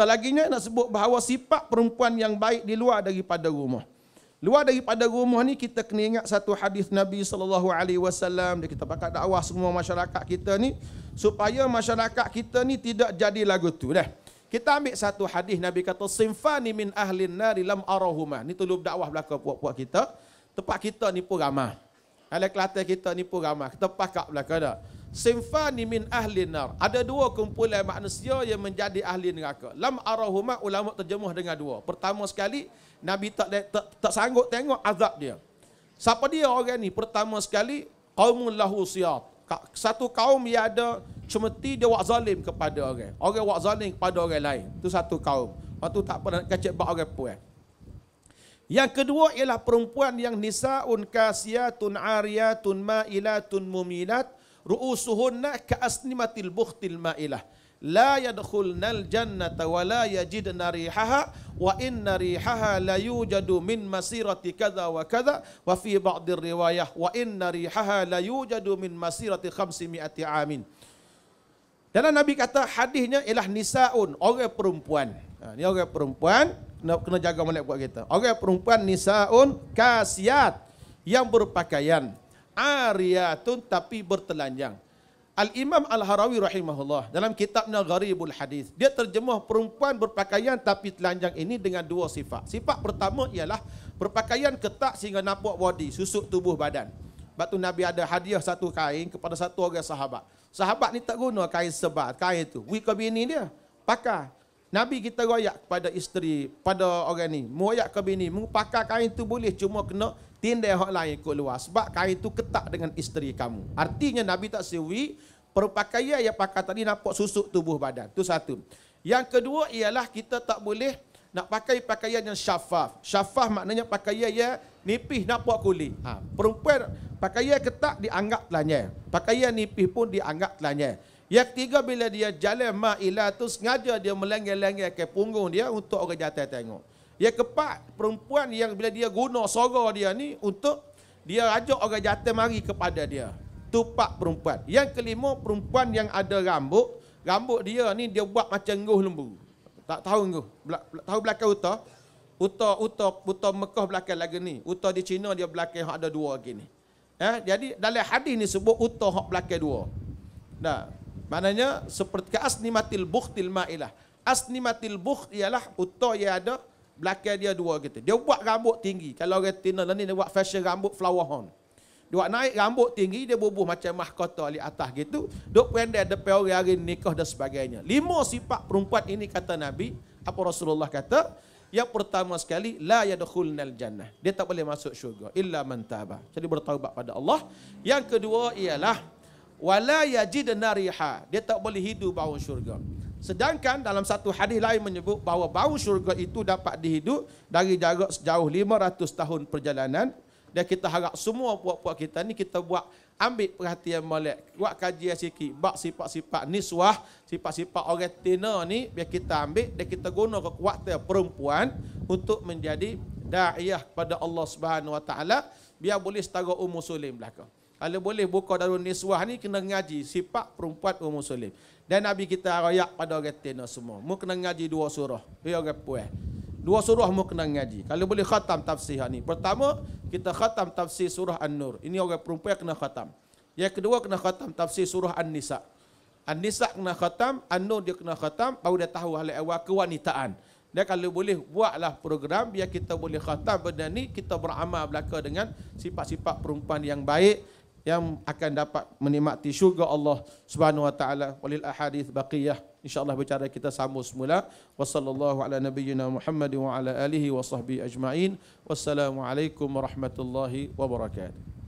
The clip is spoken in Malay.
Selaginya nak sebut bahawa sifat perempuan yang baik di luar daripada rumah. Luar daripada rumah ni kita kena ingat satu hadis Nabi sallallahu alaihi wasallam dia kita pakai dakwah semua masyarakat kita ni supaya masyarakat kita ni tidak jadi lagu tu dah. Kita ambil satu hadis Nabi kata simfani min ahli nari lam arahuma. Ni tulub dakwah belaka puak-puak kita. Tempat kita ni pun ramah. Alat kelata kita ni pun ramah. Kita pakat belaka dah. Simfani min ahli nar. Ada dua kumpulan manusia yang menjadi ahli neraka. Lam arahuma ulama terjemuh dengan dua. Pertama sekali, Nabi tak tak, tak sanggup tengok azab dia. Siapa dia orang ni? Pertama sekali, qaumun lahu siyat. Satu kaum yang ada cemeti dia wak zalim kepada orang. Orang wak zalim kepada orang lain. Itu satu kaum. Lepas tu tak pernah kacik bak orang puan. Yang kedua ialah perempuan yang nisaun kasiatun ariyatun mailatun mumilat ru'usuhunna ka'asnimatil bukhtil ma'ilah la yadkhulnal jannata wa la yajidna rihaha wa in rihaha la yujadu min masirati kadha wa kadha wa fi ba'dir riwayah wa in rihaha la yujadu min masirati khamsi mi'ati amin dan Nabi kata hadisnya ialah nisaun orang perempuan. Ha, ini orang perempuan kena, kena jaga molek buat kita. Orang perempuan nisaun kasiat yang berpakaian ariyatun tapi bertelanjang. Al-Imam Al-Harawi rahimahullah dalam kitabnya Gharibul Hadis dia terjemah perempuan berpakaian tapi telanjang ini dengan dua sifat. Sifat pertama ialah berpakaian ketak sehingga nampak body, susuk tubuh badan. Sebab tu Nabi ada hadiah satu kain kepada satu orang sahabat. Sahabat ni tak guna kain sebat, kain tu. Wika bini dia, pakai. Nabi kita royak kepada isteri, pada orang ni. Meroyak ke bini, pakai kain tu boleh cuma kena tindai orang lain ikut luar sebab kain itu ketak dengan isteri kamu artinya Nabi tak sewi perpakaian yang pakai tadi nampak susuk tubuh badan itu satu yang kedua ialah kita tak boleh nak pakai pakaian yang syafaf syafaf maknanya pakaian yang nipis nampak kulit ha. perempuan pakaian ketak dianggap telanjang pakaian nipis pun dianggap telanjang yang ketiga bila dia jalan ma'ilah tu sengaja dia melengger-lengger ke punggung dia untuk orang jatuh tengok. Yang keempat, perempuan yang bila dia guna sorok dia ni untuk dia ajak orang jantan mari kepada dia. Tupak perempuan. Yang kelima, perempuan yang ada rambut, rambut dia ni dia buat macam ngoh lembu. Tak tahu ngoh. Tahu belakang utah? Utah utah utah Mekah belakang lagi ni. Utah di Cina dia belakang hak ada dua lagi ni. Eh, jadi dalam hadis ni sebut utah hak belakang dua. Nah, maknanya seperti asni matil buhtil mailah. Asni matil ialah utah yang ada belakang dia dua gitu. Dia buat rambut tinggi. Kalau orang Tina ni dia buat fashion rambut flower horn. Dia buat naik rambut tinggi, dia bubuh macam mahkota di atas gitu. Dia pendek depan orang hari nikah dan sebagainya. Lima sifat perempuan ini kata Nabi, apa Rasulullah kata? Yang pertama sekali, la yadkhulnal jannah. Dia tak boleh masuk syurga illa man Jadi bertaubat pada Allah. Yang kedua ialah wala yajidna riha. Dia tak boleh hidup bawah syurga. Sedangkan dalam satu hadis lain menyebut bahawa bau syurga itu dapat dihidup dari jarak sejauh 500 tahun perjalanan. Dan kita harap semua puak-puak kita ni kita buat ambil perhatian molek. Buat kajian sikit. Bak sifat-sifat niswah, sifat-sifat orang tina ni biar kita ambil dan kita guna kekuatan perempuan untuk menjadi da'iyah kepada Allah Subhanahu Wa Taala biar boleh setara umur sulim belakang. Kalau boleh buka darun niswah ni kena ngaji sifat perempuan umum muslim. Dan Nabi kita rayak pada orang semua. Mu kena ngaji dua surah. Dia ya, orang puas. Dua surah mu kena ngaji. Kalau boleh khatam tafsir ni. Pertama, kita khatam tafsir surah An-Nur. Ini orang perempuan kena khatam. Yang kedua kena khatam tafsir surah An-Nisa. An-Nisa kena khatam, An-Nur dia kena khatam, baru dia tahu hal ehwal kewanitaan. Dan kalau boleh buatlah program biar kita boleh khatam benda ni kita beramal belaka dengan sifat-sifat perempuan yang baik yang akan dapat menikmati syurga Allah Subhanahu wa taala walil ahadits baqiyah insyaallah bicara kita sambung semula wasallallahu ala nabiyyina muhammadin wa ala alihi wa ajmain wassalamu alaikum warahmatullahi wabarakatuh